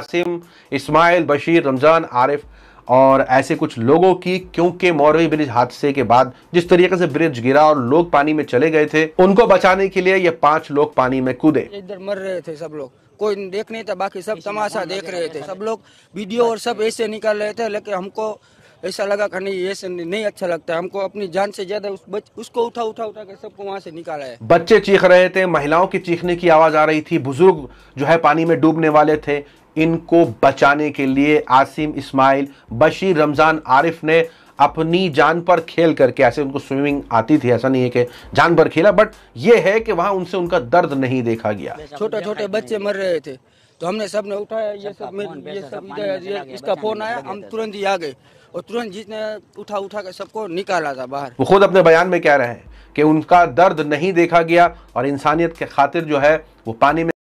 कासिम इस्माइल बशीर रमज़ान आरिफ और ऐसे कुछ लोगों की क्योंकि मौरवी ब्रिज हादसे के बाद जिस तरीके से ब्रिज गिरा और लोग पानी में चले गए थे उनको बचाने के लिए ये पांच लोग पानी में कूदे इधर मर रहे थे सब लोग कोई देख नहीं था बाकी सब तमाशा देख रहे थे सब लोग वीडियो और सब ऐसे निकाल रहे थे लेकिन हमको ऐसा लगा कि नहीं ऐसे नहीं अच्छा लगता हमको अपनी जान से ज्यादा उस बच, उसको उठा उठा उठा कर सबको वहाँ से निकाला है बच्चे चीख रहे थे महिलाओं की चीखने की आवाज आ रही थी बुजुर्ग जो है पानी में डूबने वाले थे इनको बचाने के लिए आसिम इस्माइल बशीर रमजान आरिफ ने अपनी जान पर खेल करके ऐसे उनको स्विमिंग आती थी ऐसा नहीं है कि जान पर खेला बट ये है कि वहाँ उनसे उनका दर्द नहीं देखा गया छोटे छोटे बच्चे मर रहे थे तो हमने सब ने उठाया ये सब ये सब इसका फोन आया हम तुरंत ही आ गए और तुरंत जिसने उठा उठा कर सबको निकाला था बाहर वो खुद अपने बयान में कह रहे हैं कि उनका दर्द नहीं देखा गया और इंसानियत के खातिर जो है वो पानी में